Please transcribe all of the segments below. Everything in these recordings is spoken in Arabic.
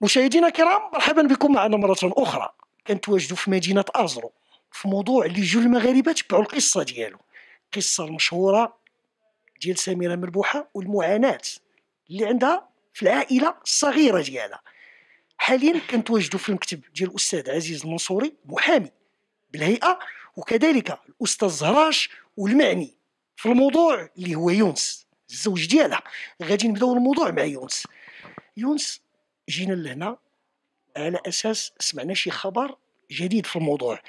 مشاهدينا الكرام مرحبا بكم معنا مرة أخرى كنتواجدوا في مدينة أزرو في موضوع اللي جو المغاربة تبعوا القصة ديالو القصة المشهورة ديال سميرة مربوحة والمعاناة اللي عندها في العائلة الصغيرة ديالها حاليا كنتواجدوا في المكتب ديال الأستاذ عزيز المنصوري محامي بالهيئة وكذلك الأستاذ زهراش والمعني في الموضوع اللي هو يونس الزوج ديالها غادي نبداو الموضوع مع يونس يونس جينا لهنا على اساس سمعنا شي خبر جديد في الموضوع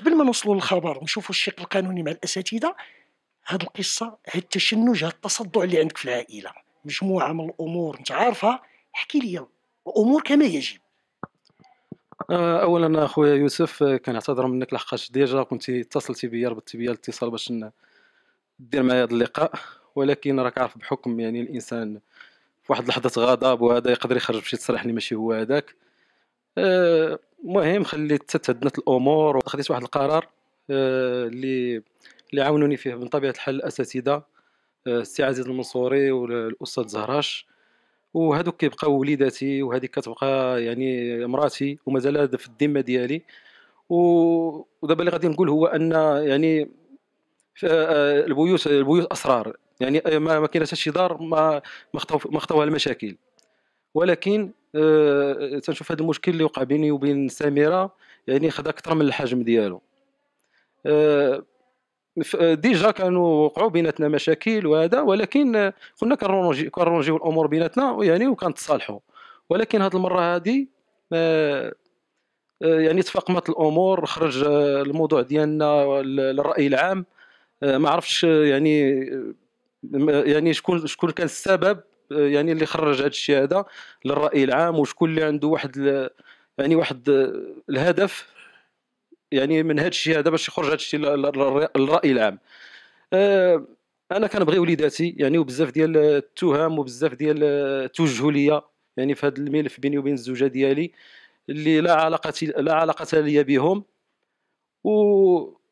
قبل ما نوصلوا للخبر ونشوفوا الشق القانوني مع الاساتذه هاد القصه هاد التشنج هاد التصدع اللي عندك في العائله مجموعه من الامور انت عارفها احكي لي الامور كما يجب آه، اولا اخويا يوسف آه، كنعتذر منك لحقاش ديجا كنتي اتصلتي بيا ربطتي بيا الاتصال باش ندير معايا هذا اللقاء ولكن راك عارف بحكم يعني الانسان واحد لحظه غضب وهذا يقدر يخرج بشي تصريح اللي ماشي هو هذاك المهم آه، خليت تتهدنت الامور وخديت واحد القرار آه، اللي اللي عاونوني فيه من طبيعه الحال الاساتذه آه، السي عزيز المنصوري والاستاذ زهراش وهذوك كيبقاو وليداتي وهذيك كتبقى يعني مراتي ومازال هذا في الذمه ديالي ودابا اللي غادي نقول هو ان يعني البيوت البيوت اسرار يعني آه، ما ما كاينش شي دار ما ما خطاوها المشاكل ولكن أه تنشوف هذا المشكل اللي وقع بيني وبين سميره يعني خدا اكثر من الحجم ديالو آه،, أه ديجا كانوا وقعوا بيناتنا مشاكل وهذا ولكن كنا آه، كنرونجيو الامور بيناتنا يعني وكنتصالحوا ولكن هذه المره هذه أه يعني تفاقمت الامور خرج الموضوع ديالنا للراي العام ما عرفتش يعني يعني شكون شكون كان السبب آه، يعني اللي خرج هذا الشيء هذا للراي العام وشكون اللي عنده واحد يعني واحد الهدف يعني من هذا الشيء هذا باش يخرج هذا الشيء للراي العام آه، انا كنبغي وليداتي يعني وبزاف ديال التهم وبزاف ديال توجهوا ليا يعني في هذا الملف بيني وبين الزوجه ديالي اللي لا علاقه لا علاقه لي بهم و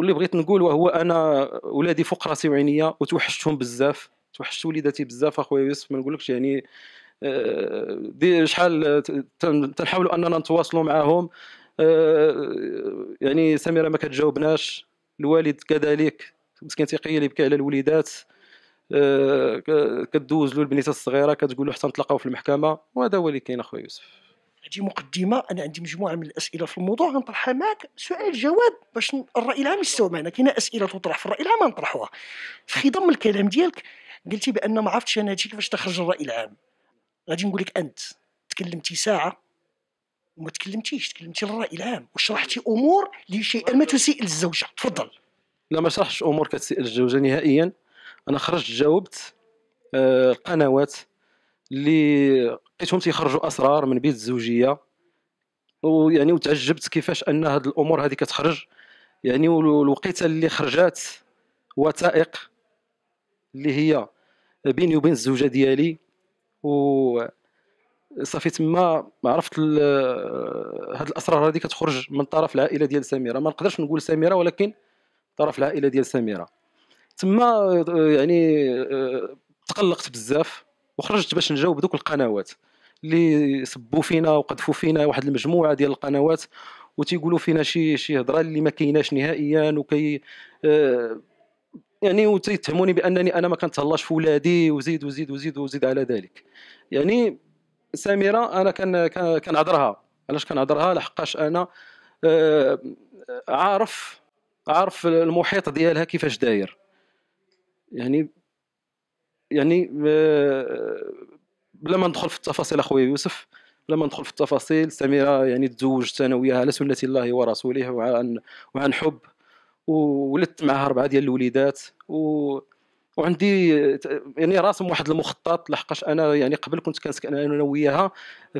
واللي بغيت نقول وهو انا ولادي فوق راسي وعينيا وتوحشتهم بزاف توحشت وليداتي بزاف اخويا يوسف ما نقولكش يعني آه، دي شحال تنحاولوا اننا نتواصلوا معاهم آه، يعني سميره ما كتجاوبناش الوالد كذلك مسكين تيقي اللي بكى على الوليدات آه، كدوز له البنيته الصغيره كتقول له حتى نتلاقاو في المحكمه وهذا هو اللي كاين اخويا يوسف هذه مقدمه انا عندي مجموعه من الاسئله في الموضوع غنطرحها معك سؤال جواب باش الراي العام يستوعب معنا كاين اسئله تطرح في الراي العام غنطرحوها في خضم الكلام ديالك قلتي بان ما عرفتش انا هادشي كيفاش تخرج الراي العام غادي نقول لك انت تكلمتي ساعه وما تكلمتيش تكلمتي للراي العام وشرحتي امور اللي شيئا ما تسيء للزوجه تفضل لا ما شرحتش امور كتسيء للزوجه نهائيا انا خرجت جاوبت آه، القنوات اللي لقيتهم تيخرجوا اسرار من بيت الزوجيه ويعني وتعجبت كيفاش ان هاد الامور هذه كتخرج يعني والوقيته اللي خرجات وثائق اللي هي بيني وبين الزوجه ديالي و صافي تما عرفت هاد الاسرار هذه كتخرج من طرف العائله ديال سميره ما نقدرش نقول سميره ولكن طرف العائله ديال سميره تما يعني آه، تقلقت بزاف وخرجت باش نجاوب دوك القنوات اللي سبوا فينا وقذفوا فينا واحد المجموعه ديال القنوات وتيقولوا فينا شي شي هضره اللي ما كايناش نهائيا وكي آه، يعني وتيتهموني بانني انا ما كنتهلاش في ولادي وزيد وزيد وزيد وزيد على ذلك يعني سميره انا كان كنعذرها علاش كنعذرها لحقاش انا آه، عارف عارف المحيط ديالها كيفاش داير يعني يعني آه، بلا ما ندخل في التفاصيل اخويا يوسف بلا ما ندخل في التفاصيل سميره يعني تزوجت انا وياها على سنه الله ورسوله وعن وعن حب وولدت معها اربعه ديال الوليدات و وعندي يعني راسم واحد المخطط لحقاش انا يعني قبل كنت كنسكن انا وياها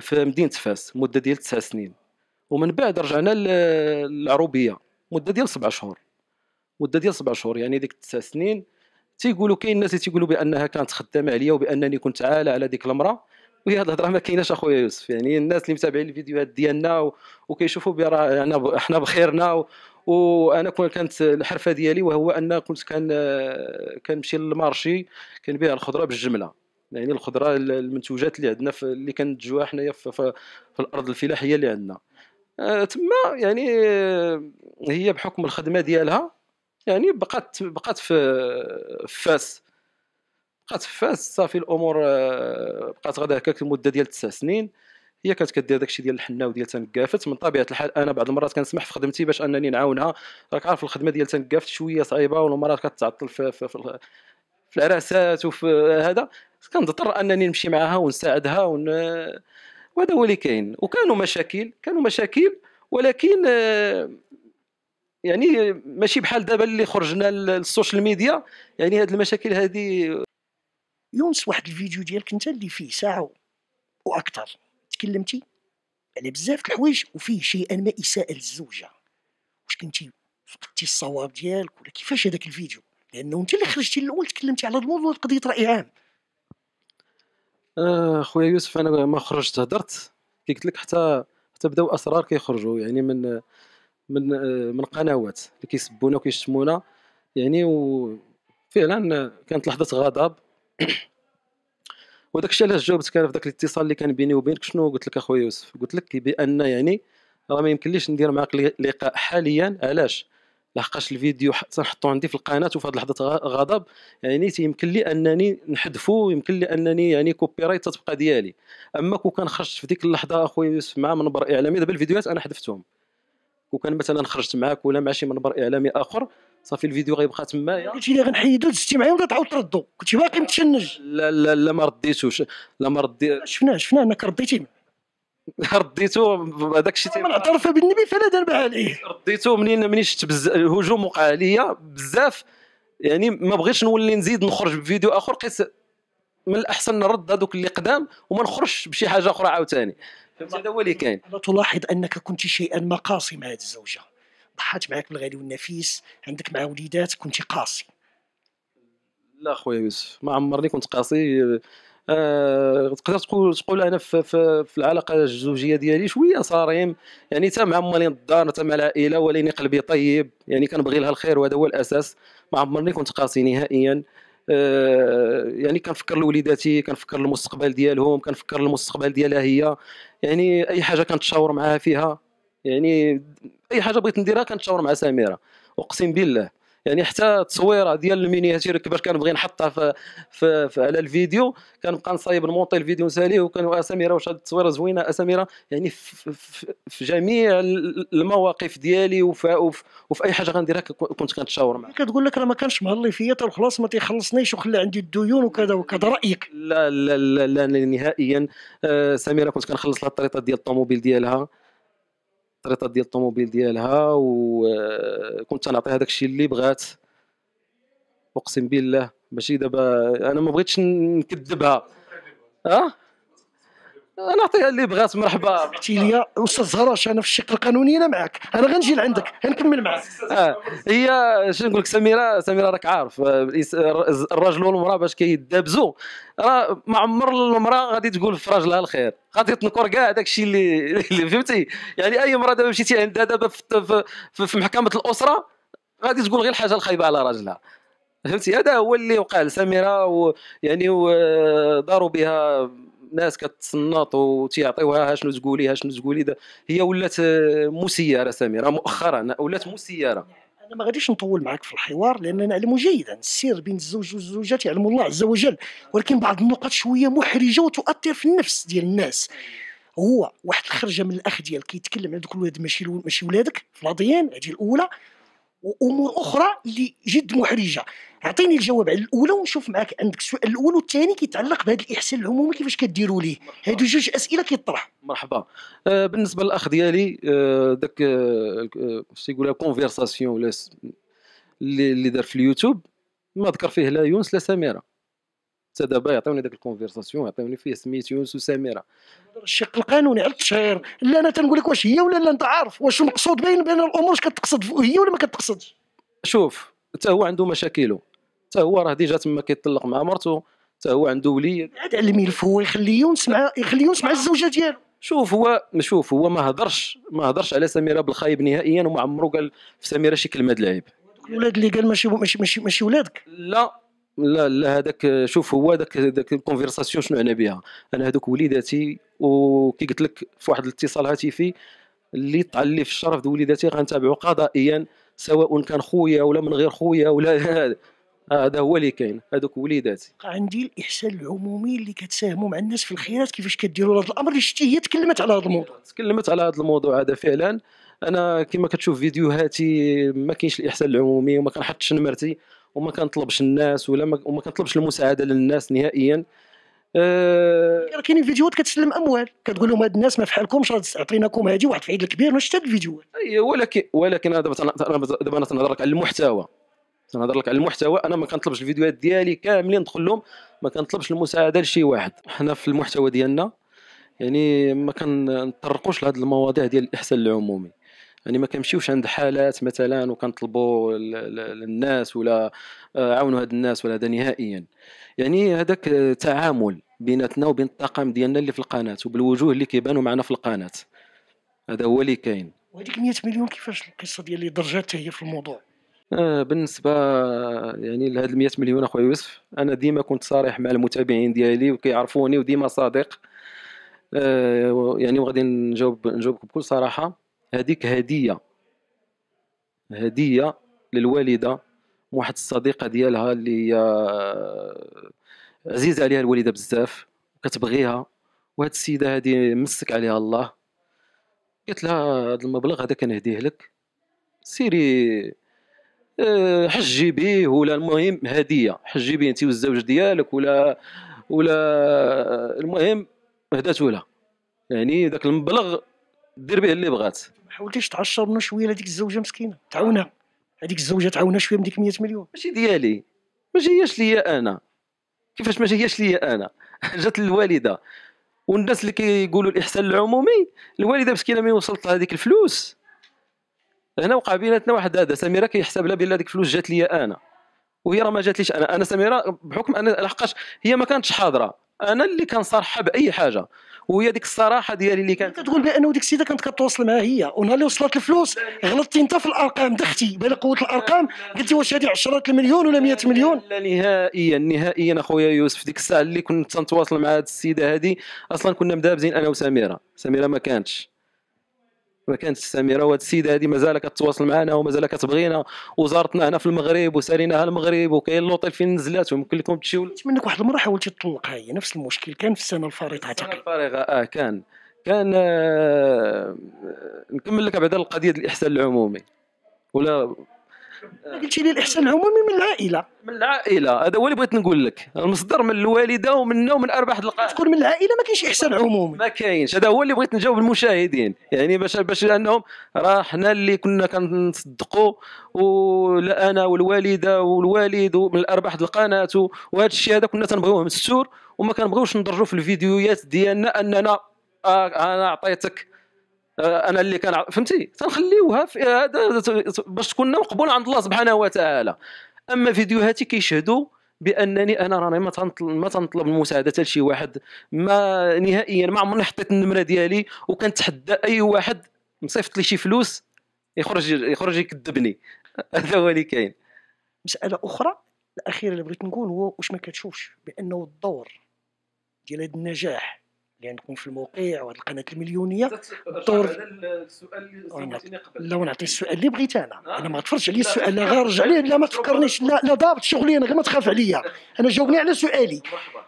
في مدينه فاس مده ديال تسع سنين ومن بعد رجعنا للعروبيه مده ديال سبع شهور مده ديال سبع شهور يعني ديك تسع سنين تيقولوا كاين الناس اللي تيقولوا بانها كانت خدامه عليا وبانني كنت عالة على ديك المراه وهي هاد الهضره ما كايناش اخويا يوسف يعني الناس اللي متابعين الفيديوهات ديالنا وكيشوفوا برا انا حنا بخيرنا وانا كانت الحرفه ديالي وهو ان كنت كان كنمشي للمارشي كنبيع الخضره بالجمله يعني الخضره المنتوجات اللي عندنا اللي كنتجوها حنايا في, في, في الارض الفلاحيه اللي عندنا أه، تما يعني هي بحكم الخدمه ديالها يعني بقات بقات في فاس بقات في فاس صافي الامور آه، بقات غادا هكاك المده ديال تسع سنين هي كانت كدير داكشي ديال الحناو وديال تنكافت من طبيعه الحال انا بعض المرات كنسمح في خدمتي باش انني نعاونها راك عارف الخدمه ديال تنكافت شويه صعيبه والمرات كتعطل في, في, في, في العراسات وفي هذا كنضطر انني نمشي معها ونساعدها ون... وهذا هو اللي كاين وكانوا مشاكل كانوا مشاكل ولكن آه، يعني ماشي بحال دابا اللي خرجنا للسوشيال ميديا يعني هاد المشاكل هذه يونس واحد الفيديو ديالك انت اللي فيه ساعه واكثر تكلمتي على بزاف الحوايج وفيه شيئا ما اساءه للزوجه واش كنتي فقدتي الصواب ديالك ولا كيفاش هذاك الفيديو لانه انت اللي خرجتي الاول تكلمتي على الموضوع قضيه راي عام آه خويا يوسف انا ما خرجت هدرت كي قلت لك حتى حتى بداو اسرار كيخرجوا يعني من من آه، من قنوات اللي كيسبونا وكيشتمونا يعني وفعلا كانت لحظه غضب وداك الشيء علاش جاوبتك انا في ذاك الاتصال اللي كان بيني وبينك شنو قلت لك اخويا يوسف قلت لك بان يعني راه ما يمكنليش ندير معاك لقاء حاليا علاش لحقاش الفيديو تنحطو عندي في القناه وفي هذه لحظه غضب يعني تيمكن لي انني نحذفو يمكن لي انني يعني كوبي رايت تتبقى ديالي اما كون كان خرجت في ديك اللحظه اخويا يوسف مع منبر اعلامي دابا الفيديوهات انا حذفتهم وكان مثلا خرجت معاك ولا مع شي منبر اعلامي اخر صافي الفيديو غيبقى تمايا قلتي لي غنحيدو دزتي معايا ولا تعاود تردو كنت باقي متشنج لا لا لا ما رديتوش لا ما ردي شفناه شفناه انك رديتي رديتو هذاك الشيء من اعترف بالنبي فلا ذنب عليه رديتو منين منين شفت هجوم الهجوم وقع عليا بزاف يعني ما بغيتش نولي نزيد نخرج بفيديو اخر قيس من الاحسن نرد هذوك اللي قدام وما نخرجش بشي حاجه اخرى عاوتاني هذا هو اللي كاين تلاحظ انك كنت شيئا ما قاسي مع هذه الزوجه ضحات معك بالغالي والنفيس عندك مع وليدات كنت قاسي لا خويا يوسف ما عمرني كنت قاسي أه تقدر تقول تقول انا في, في, في العلاقه الزوجيه ديالي شويه صارم يعني حتى مع مالين الدار حتى مع العائله ولكن قلبي طيب يعني كنبغي لها الخير وهذا هو الاساس ما عمرني كنت قاسي نهائيا آه، يعني كنفكر لوليداتي كنفكر المستقبل ديالهم كنفكر المستقبل ديالها هي يعني اي حاجه كنتشاور معاها فيها يعني اي حاجه بغيت نديرها كنتشاور مع سميره اقسم بالله يعني حتى التصويره ديال المينياتير كيفاش كنبغي نحطها في, في, في على الفيديو كنبقى نصايب المونطي الفيديو نساليه وكان اسميره واش هاد التصويره زوينه اسميره يعني في, في, في جميع المواقف ديالي وفي, وفي, وفي اي حاجه غنديرها كنت كنتشاور معاه كتقول لك راه ما كانش مهلي فيا طيب خلاص ما تيخلصنيش وخلى عندي الديون وكذا وكذا رايك لا لا لا, لا نهائيا آه سميره كنت كنخلص لها الطريطه ديال الطوموبيل ديالها الطريطه ديال الطوموبيل ديالها وكنت تنعطيها داكشي اللي بغات اقسم بالله ماشي دابا انا ما بغيتش نكذبها اه نعطيها اللي بغات مرحبا قلتي لي استاذ زهراش انا في الشق القانوني انا معك انا غنجي لعندك غنكمل معك آه، هي شنو نقول لك سميره سميره راك عارف آه، آه، الرجل والمراه باش كيدابزوا راه ما عمر المراه غادي تقول في راجلها الخير غادي تنكر كاع داك الشيء اللي, اللي فهمتي يعني اي مراه دابا مشيتي عندها دابا في, في, في محكمه الاسره غادي تقول غير الحاجه الخايبه على راجلها فهمتي هذا هو اللي وقع لسميره ويعني وداروا بها الناس كتصنط وتيعطيوها ها شنو تقولي ها شنو تقولي هي ولات آه، مسيره سميره مؤخرا ولات مسيره نعم، انا ما غاديش نطول معك في الحوار لان نعلم جيدا السر بين الزوج والزوجات يعلم الله عز وجل ولكن بعض النقط شويه محرجه وتؤثر في النفس ديال الناس هو واحد الخرجه من الاخ ديال كيتكلم على دوك الولاد ماشي ماشي ولادك فلاضيين هذه الاولى وامور اخرى اللي جد محرجه اعطيني الجواب على الاولى ونشوف معك عندك السؤال الاول والثاني كيتعلق بهذا الاحسان العمومي كيفاش كديروا ليه هادو جوج اسئله كيطرح مرحبا آه بالنسبه للاخ ديالي آه، داك آه, آه، لها كونفرساسيون اللي دار في اليوتيوب ما ذكر فيه لا يونس لا سميره حتى دابا يعطيوني داك الكونفرساسيون يعطيوني فيه سميت يونس وسميره الشق القانوني على التشهير لا انا تنقول لك واش هي ولا لا انت عارف واش المقصود بين بين الامور واش كتقصد هي ولا ما كتقصدش شوف حتى هو عنده مشاكله حتى هو راه ديجا تما كيطلق مع مرته حتى هو عنده وليد عاد على الملف هو يخلي يونس مع يخلي يونس مع الزوجه ديالو شوف هو شوف هو ما هضرش ما هضرش على سميره بالخايب نهائيا وما عمرو قال في سميره شي كلمه د العيب الولاد اللي قال ماشي ماشي, ماشي ولادك لا لا لا هذاك شوف هو ذاك ذاك الكونفرساسيون شنو انا بها انا هذوك وليداتي وكي قلت لك في واحد الاتصال هاتفي اللي طلع في الشرف وليداتي غنتابعو قضائيا سواء كان خويا ولا من غير خويا ولا هذا هو اللي كاين هذوك وليداتي عندي الاحسان العمومي اللي كتساهموا مع الناس في الخيرات كيفاش كديروا هذا الامر اللي شتي هي تكلمت على هذا الموضوع تكلمت على هذا الموضوع هذا فعلا انا كما كتشوف فيديوهاتي ما كاينش الاحسان العمومي وما كنحطش نمرتي وما كنطلبش الناس ولا ما وما كنطلبش المساعده للناس نهائيا أه... يعني كاينين فيديوهات كتسلم اموال كتقول لهم هاد الناس ما فحالكمش عطيناكم هادي واحد في العيد الكبير واش تاد الفيديوهات اي أيوة، ولكن ولكن انا دابا دابا انا تنهضر لك على المحتوى تنهضر لك على المحتوى انا ما كنطلبش الفيديوهات ديالي كاملين ندخل لهم ما كنطلبش المساعده لشي واحد حنا في المحتوى ديالنا يعني ما كنطرقوش لهاد المواضيع ديال الاحسان العمومي يعني ما كنمشيوش عند حالات مثلا وكنطلبوا للناس ولا آه، عاونوا هاد الناس ولا هذا نهائيا يعني هذاك تعامل بيناتنا وبين الطاقم ديالنا اللي في القناه وبالوجوه اللي كيبانوا معنا في القناه هذا هو اللي كاين وهذيك 100 مليون كيفاش القصه ديال اللي درجات هي في الموضوع آه بالنسبه يعني لهاد 100 مليون اخويا يوسف انا ديما كنت صريح مع المتابعين ديالي وكيعرفوني وديما صادق آه يعني وغادي نجاوب نجاوبك بكل صراحه هذيك هدية هدية للوالدة واحد الصديقة ديالها اللي آه، عزيزة عليها الوالدة بزاف كتبغيها وهاد السيدة هادي مسك عليها الله قلت لها هاد المبلغ هذا كنهديه لك سيري آه، حجي به ولا المهم هدية حجي به انت والزوج ديالك ولا ولا آه، المهم هداتو لها يعني داك المبلغ دير به اللي بغات حاولتيش تعشرنا شويه لهذيك الزوجه مسكينه تعاونها هذيك الزوجه تعاونها شويه من ديك 100 مليون ماشي ديالي ما جاياش ليا انا كيفاش ما جاياش ليا انا جات للوالده والناس اللي كيقولوا كي الاحسان العمومي الوالده مسكينه مين وصلت هذيك الفلوس هنا وقع بيناتنا واحد هذا سميره كيحسب لها بلي هذيك الفلوس جات ليا انا وهي راه ما جاتليش انا انا سميره بحكم انا لحقاش هي ما كانتش حاضره انا اللي كنصرحها باي حاجه وهي ديك الصراحه ديالي اللي كانت كتقول بانه ديك السيده كانت كتواصل معها هي ونهار اللي وصلت الفلوس غلطتي انت في الارقام دختي بلا قوه الارقام قلتي واش هذه 10 المليون ولا 100 مليون لا نهائيا نهائيا اخويا يوسف ديك الساعه اللي كنت تنتواصل مع هذه السيده هذه اصلا كنا مدابزين انا وسميره سميره ما كانتش ما كانت السميره وهاد السيده هذه مازال كتواصل معنا ومازال كتبغينا وزارتنا هنا في المغرب وساليناها المغرب وكاين لوطيل فين نزلات ويمكن لكم تمشيو منك واحد المره حاولتي تطلقها هي نفس المشكل كان في السنه الفريطه اعتقد الفارغه اه كان كان آه نكمل لك بعدا القضيه ديال الاحسان العمومي ولا آه. قلتي لي الاحسان العمومي من العائله من العائله هذا هو اللي بغيت نقول لك المصدر من الوالده ومنا ومن ارباح القناه تكون من العائله ما كاينش احسان عمومي ما كاينش هذا هو اللي بغيت نجاوب المشاهدين يعني باش باش لانهم راه حنا اللي كنا كنصدقوا ولا انا والوالده والوالد ومن الارباح القناه وهذا الشيء هذا كنا تنبغيوه مستور وما كنبغيوش ندرجوا في الفيديوهات ديالنا اننا آه، انا عطيتك آه، انا اللي كان فهمتي تنخليوها في هذا باش تكون مقبول عند الله سبحانه وتعالى اما فيديوهاتي كيشهدوا بانني انا راني ما تنطلب ما تنطلب المساعده حتى لشي واحد ما نهائيا ما عمرني حطيت النمره ديالي وكنتحدى اي واحد مصيفط لي شي فلوس يخرج يخرج يكذبني هذا هو اللي كاين مساله اخرى الاخيره اللي بغيت نقول هو واش ما كتشوفش بانه الدور ديال هذا النجاح عندكم في الموقع وهاد القناه المليونيه الدور السؤال اللي قبل لا نعطي السؤال اللي بغيت انا آه. انا ما تفرجش عليا السؤال لا رجع عليه لا ما تفكرنيش لا لا ضابط شغلي انا غير ما تخاف عليا انا جاوبني على سؤالي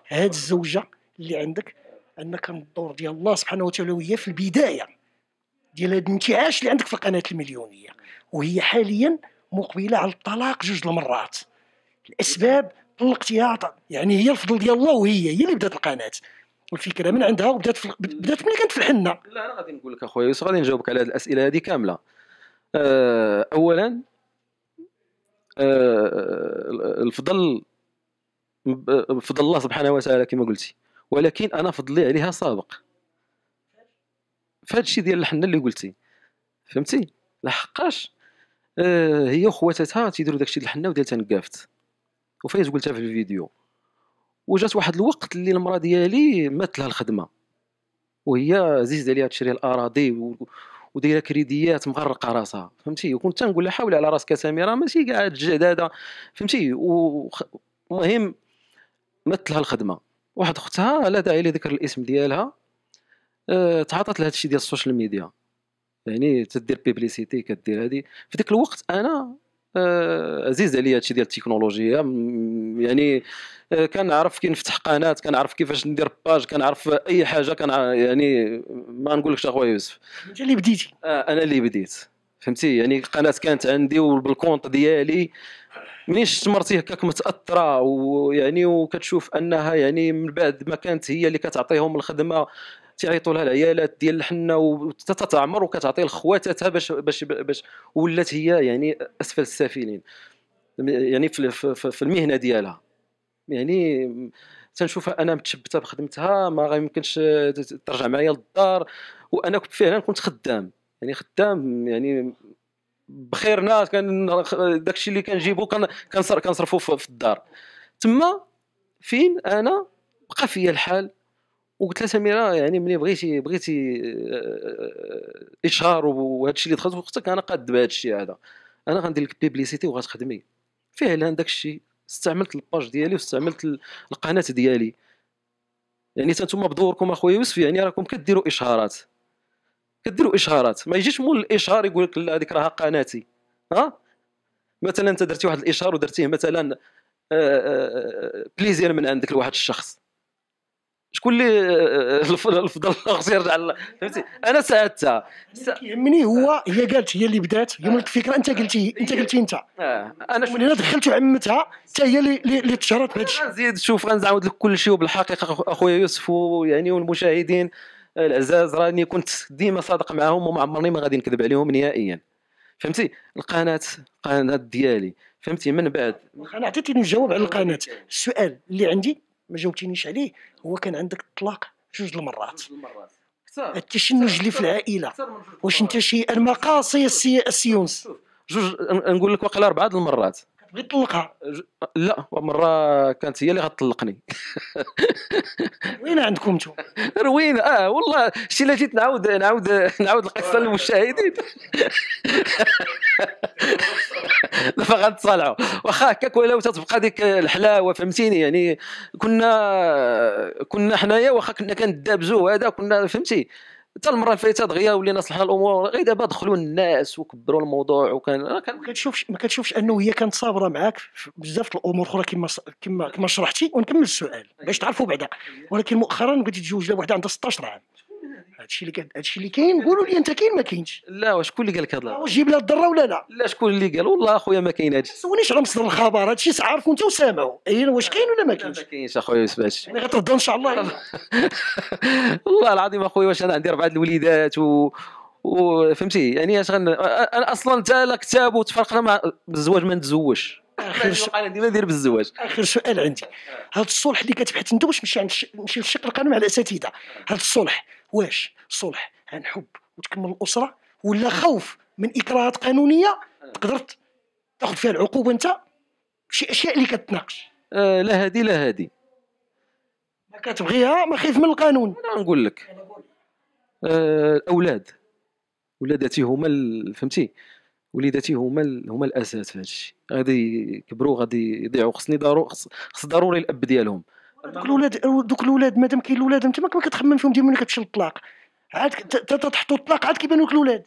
هاد الزوجه اللي عندك ان كان الدور ديال الله سبحانه وتعالى وهي في البدايه ديال هاد الانتعاش اللي عندك في القناه المليونيه وهي حاليا مقبله على الطلاق جوج المرات الاسباب طلقتيها يعني هي الفضل ديال الله وهي هي اللي بدات القناه والفكره من عندها وبدات في... بدات ملي كانت في الحنه لا انا غادي نقول لك اخويا يوسف غادي نجاوبك على هذه الاسئله هذه كامله آه، اولا آه، الفضل فضل الله سبحانه وتعالى كما قلتي ولكن انا فضلي عليها سابق فهاد الشيء ديال الحنه اللي قلتي فهمتي لحقاش آه، هي وخواتاتها تيديروا داكشي ديال الحنه وديال تنقافت وفايز قلتها في الفيديو وجات واحد الوقت اللي المراه ديالي مات لها الخدمه وهي زيز عليها تشري الاراضي ودايره كريديات مغرقه راسها فهمتي وكنت تنقول لها حاولي على راسك سميره ماشي كاع هذا فهمتي المهم مات لها الخدمه واحد اختها لا داعي لذكر الاسم ديالها أه تعاطت لهذا الشيء ديال السوشيال ميديا يعني تدير بيبليسيتي كدير هذه في ذاك الوقت انا آه، عزيز عليا هادشي ديال التكنولوجيا يعني آه، كنعرف كي نفتح قناه كنعرف كيفاش ندير باج كنعرف اي حاجه كان يعني ما نقولكش اخويا يوسف انت اللي بديتي آه، انا اللي بديت فهمتي يعني القناه كانت عندي وبالكونت ديالي منين شفت مرتي هكاك متاثره ويعني وكتشوف انها يعني من بعد ما كانت هي اللي كتعطيهم الخدمه تيعيطوا لها العيالات ديال الحنه وتتعمر وكتعطي لخواتاتها باش باش باش ولات هي يعني اسفل السافلين يعني في, في, في المهنه ديالها يعني تنشوفها انا متشبته بخدمتها ما غيمكنش ترجع معايا للدار وانا كنت فعلا كنت خدام يعني خدام يعني بخيرنا كان داكشي اللي كنجيبو كنصرفو في الدار تما فين انا بقى فيا الحال وقلت لها سميره يعني ملي بغيتي بغيتي آه، اشهار وهذا الشيء اللي دخلت وقتك انا قاد بهذا الشيء هذا انا غندير لك بيبليسيتي وغتخدمي فعلا داك الشيء استعملت الباج ديالي واستعملت القناه ديالي يعني انتم بدوركم اخويا يوسف يعني راكم كديروا اشهارات كديروا اشهارات ما يجيش مول الاشهار يقول لك لا هذيك راها قناتي ها مثلا انت درتي واحد الاشهار ودرتيه مثلا بليزير آه، آه، من عندك لواحد الشخص شكون اللي آه، آه، آه، الفضل الاخر يرجع فهمتي انا ساعدتها يهمني هو هي قالت هي اللي بدات هي ملك الفكره انت قلتي انت قلتي انت انا من هنا دخلت وعمتها حتى هي اللي اللي تشهرت بهذا زيد شوف غنعاود لك كل شيء وبالحقيقه اخويا يوسف ويعني والمشاهدين العزاز راني كنت ديما صادق معاهم وما عمرني ما غادي نكذب عليهم نهائيا فهمتي القناه القناه ديالي فهمتي من بعد انا عطيتني الجواب على القناه السؤال اللي عندي ما جاوبتينيش عليه هو كان عندك الطلاق جوج المرات التشنج اللي في العائله واش انت شي المقاصي السيونس جوج نقول لك واقيلا اربعه المرات غيطلقها لا مره كانت هي اللي غتطلقني وين عندكم نتوما روينا اه والله شي اللي جيت نعاود نعاود نعاود القصه للمشاهدين دابا غنتصالحوا واخا هكاك ولو تتبقى ديك الحلاوه فهمتيني يعني كنا كنا حنايا واخا كنا كندابزو هذا كنا فهمتي حتى المره الفايته دغيا ولينا صلحنا الامور غير دابا دخلوا الناس وكبروا الموضوع وكان ما كتشوفش ما كتشوفش انه هي كانت صابره معاك بزاف الامور اخرى كما كما كما شرحتي ونكمل السؤال باش تعرفوا بعدا ولكن مؤخرا بغيتي تتزوج لواحده عندها 16 عام هادشي اللي كان هادشي اللي كاين قولوا لي انت كاين ما كاينش لا وشكون اللي قال لك هاد واش جيب لها الضره ولا لا لا شكون اللي قال والله اخويا ما كاين هادشي سولنيش على مصدر الخبر هادشي عارفو انت وسامعو اي واش كاين ولا ما كاينش ما كاينش اخويا ما سمعتش يعني غترضى ان شاء الله والله العظيم اخويا واش انا عندي اربعه الوليدات و وفهمتي يعني اش غن انا اصلا انت لا كتاب وتفرقنا مع الزواج ما نتزوجش اخر سؤال ديما دير بالزواج اخر سؤال عندي هذا الصلح اللي كتبحث انت واش نمشي نمشي للشق القانون مع الاساتذه هذا الصلح واش صلح عن حب وتكمل الاسره ولا خوف من اكراهات قانونيه تقدر تاخذ فيها العقوبه انت شي اشياء اللي كتناقش آه لا هادي لا هادي ما كتبغيها ما خايف من القانون انا نقول لك آه الاولاد ولادتي هما فهمتي وليداتي هما هما الاساس في هذا الشيء غادي يكبروا غادي يضيعوا خصني ضروري خص ضروري الاب ديالهم دوك الاولاد دوك الاولاد مادام كاين الاولاد انت ما كتخمم فيهم ديما ملي كتمشي للطلاق عاد تحطوا الطلاق عاد كيبانوا لك الاولاد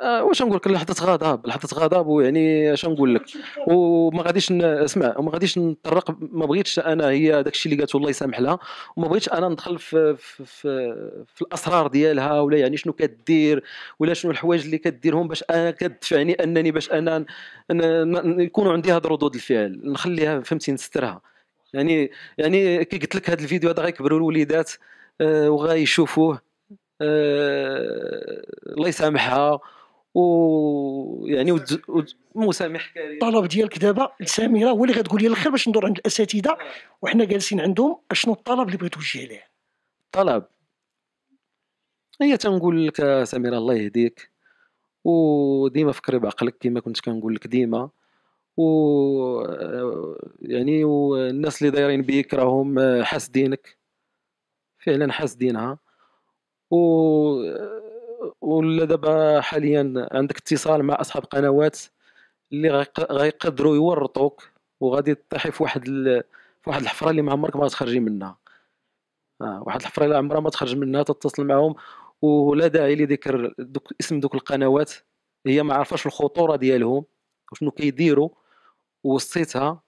آه واش نقول لك لحظه غضب لحظه غضب ويعني اش نقول لك وما غاديش اسمع وما غاديش نطرق ما بغيتش انا هي داك الشيء اللي قالته الله يسامح لها وما بغيتش انا ندخل في, في, في, في الاسرار ديالها ولا يعني شنو كدير ولا شنو الحوايج اللي كديرهم باش انا كدفعني انني باش انا يكونوا عندي هاد ردود الفعل نخليها فهمتي نسترها يعني يعني كي قلت لك هذا الفيديو هذا غيكبروا الوليدات آه وغايشوفوه آه الله يسامحها ويعني وتز... وتز... مسامح كريم الطلب ديالك دابا لسميره هو اللي غتقول لي الاخر باش ندور عند الاساتذه آه. وحنا جالسين عندهم شنو الطلب اللي بغيت توجه ليه الطلب هي تنقول لك سميره الله يهديك وديما فكري بعقلك كما كنت كنقول لك ديما و آه، يعني والناس اللي دايرين بيك راهم آه، حاسدينك فعلا حاسدينها و ولا دابا حاليا عندك اتصال مع اصحاب قنوات اللي غيقدروا يورطوك وغادي طيحي في واحد ال... في واحد الحفره اللي ما عمرك ما تخرجي منها آه واحد الحفره اللي عمرها ما تخرج منها تتصل معهم ولا داعي لذكر دوك اسم دوك القنوات هي ما عارفاش الخطوره ديالهم وشنو كيديروا وصيتها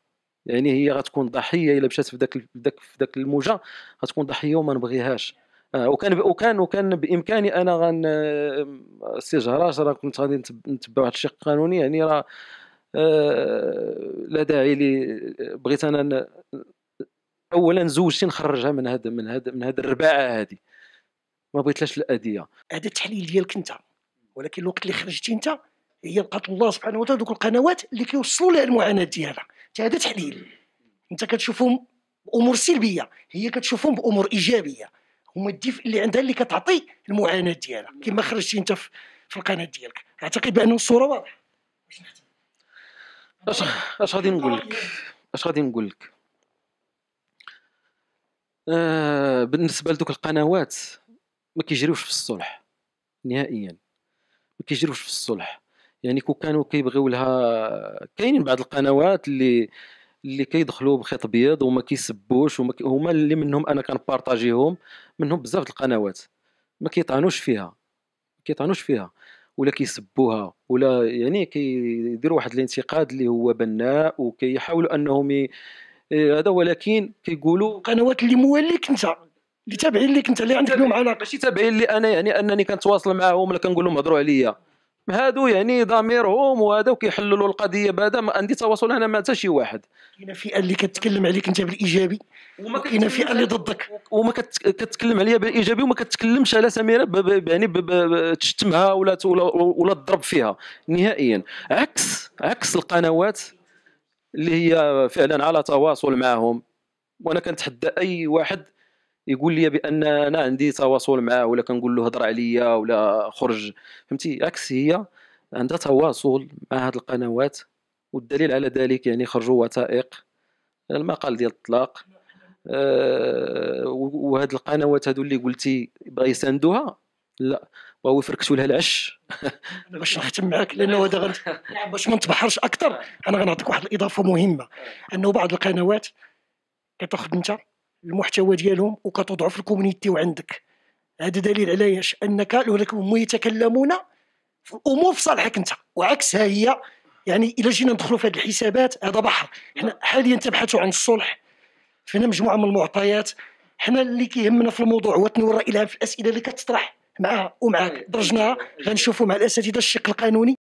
يعني هي غتكون ضحيه الا مشات في داك في داك في داك الموجه غتكون ضحيه وما نبغيهاش آه وكان وكان وكان بامكاني انا غن آه، سي جهراج راه كنت غادي نتبع واحد الشيء قانوني يعني راه آه، لا داعي لي آه، بغيت انا اولا زوجتي نخرجها من هذا من هذا من هذه الرباعه هذه ما بغيتلاش الاذيه هذا التحليل ديالك انت ولكن الوقت اللي خرجتي انت هي لقات الله سبحانه وتعالى دوك القنوات اللي كيوصلوا لها المعاناه ديالها هذا تحليل انت كتشوفهم بامور سلبيه هي كتشوفهم بامور ايجابيه وما تدي اللي عندها اللي كتعطي المعاناه ديالها كما خرجتي انت في القناه ديالك اعتقد بان الصوره واضحه اش اش غادي نقول لك اش غادي نقول لك آه بالنسبه لدوك القنوات ما كيجريوش في الصلح نهائيا ما كيجريوش في الصلح يعني كو كانوا كيبغيو لها كاينين بعض القنوات اللي اللي كيدخلوا بخيط ابيض وما كيسبوش وما كي... هما اللي منهم انا كنبارطاجيهم منهم بزاف د القنوات ما كيطعنوش فيها ما كيطعنوش فيها ولا كيسبوها ولا يعني كيديروا واحد الانتقاد اللي هو بناء وكيحاولوا انهم ي... إيه، هذا ولكن كيقولوا قنوات اللي مواليك انت اللي تابعين ليك انت اللي عندك لهم علاقه ماشي تابعين لي انا يعني انني كنتواصل معاهم ولا كنقول لهم هضروا عليا هادو يعني ضميرهم وهذا وكيحللوا القضيه ما عندي تواصل انا مع حتى شي واحد كاينه فئه اللي كتكلم عليك انت بالايجابي وما كاينه فئه اللي ضدك وما كتكلم عليا بالايجابي وما كتكلمش على سميره يعني تشتمها ولا ولا تضرب فيها نهائيا عكس عكس القنوات اللي هي فعلا على تواصل معهم وانا كنتحدى اي واحد يقول لي بان انا عندي تواصل معاه ولا كنقول له هضر عليا ولا خرج فهمتي عكس هي عندها تواصل مع هاد القنوات والدليل على ذلك يعني خرجوا وثائق المقال ديال الطلاق أه وهاد القنوات هادو اللي قلتي بغا يساندوها لا وهو يفركشوا لها العش باش نختم معك لانه هذا غن... باش ما نتبحرش اكثر انا غنعطيك واحد الاضافه مهمه آه. انه بعض القنوات كتاخذ انت المحتوى ديالهم وكتضعف الكوميونيتي وعندك هذا دليل على ايش انك هم يتكلمون في الامور في صالحك انت وعكسها هي يعني الا جينا ندخلوا في هذه الحسابات هذا بحر حنا حاليا تبحثوا عن الصلح فينا مجموعه من المعطيات حنا اللي كيهمنا في الموضوع هو تنور الى في الاسئله اللي كتطرح معها ومعك إيه، درجناها إيه، إيه. غنشوفوا مع الاساتذه الشق القانوني